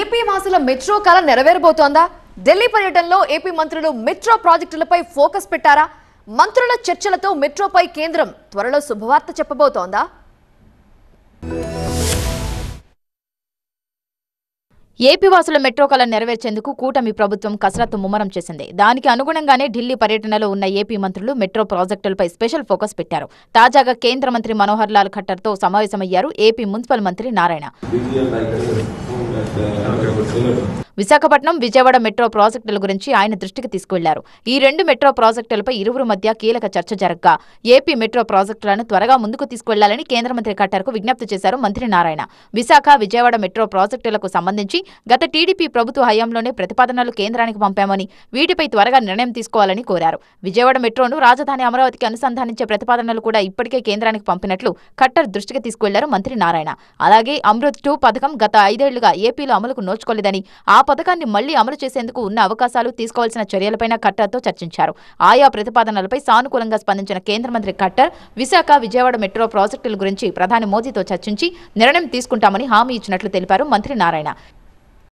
AP వాసుల metro కళ నెరవేరబోతోందా ఢిల్లీ పర్యటనలో ఏపీ మంత్రులు మెట్రో ప్రాజెక్టులపై ఫోకస్ పెట్టారా మంత్రుల చర్చలతో మెట్రోపై కేంద్రం త్వరలో శుభవార్త చెప్పబోతోందా ఏపీ వాసుల మెట్రో కళ నెరవేర్చేందుకు కూటమి ప్రభుత్వం కసరత్తు ముమ్మరం చేసింది దానికి అనుగుణంగానే ఢిల్లీ పర్యటనలో ఉన్న ఏపీ మంత్రులు మెట్రో ప్రాజెక్టులపై స్పెషల్ ఫోకస్ పెట్టారు తాజాగా కేంద్ర మంత్రి మనోహర్ లాల్ ఖట్టర్ తో సమావేశమయ్యారు ఏపీ మున్సిపల్ మంత్రి నారాయణ విశాఖపట్నం విజయవాడ మెట్రో ప్రాజెక్టుల గురించి ఆయన దృష్టికి తీసుకువెళ్లారు ఈ రెండు మెట్రో ప్రాజెక్టులపై ఇరువురు మధ్య కీలక చర్చ జరగ్గా ఏపీ మెట్రో ప్రాజెక్టులను త్వరగా ముందుకు తీసుకువెళ్లాలని కేంద్ర మంత్రి ఖట్టర్కు విజ్ఞప్తి చేశారు మంత్రి నారాయణ విశాఖ విజయవాడ మెట్రో ప్రాజెక్టులకు సంబంధించి గత టీడీపీ ప్రభుత్వ హయాంలోనే ప్రతిపాదనలు కేంద్రానికి పంపామని వీటిపై త్వరగా నిర్ణయం తీసుకోవాలని కోరారు విజయవాడ మెట్రోను రాజధాని అమరావతికి అనుసంధానించే ప్రతిపాదనలు కూడా ఇప్పటికే కేంద్రానికి పంపినట్లు ఖట్టర్ దృష్టికి తీసుకువెళ్లారు మంత్రి నారాయణ అలాగే అమృత్ టూ పథకం గత ఐదేళ్లుగా ఏపీలో అమలుకు నోచుకోలేదని ఆ పథకాన్ని మళ్లీ అమలు చేసేందుకు ఉన్న అవకాశాలు తీసుకోవాల్సిన చర్యలపైన ఖట్టర్తో చర్చించారు ఆయా ప్రతిపాదనలపై సానుకూలంగా స్పందించిన కేంద్ర మంత్రి ఖట్టర్ విశాఖ విజయవాడ మెట్రో ప్రాజెక్టుల గురించి ప్రధాని మోదీతో చర్చించి నిర్ణయం తీసుకుంటామని హామీ ఇచ్చినట్లు తెలిపారు మంత్రి నారాయణ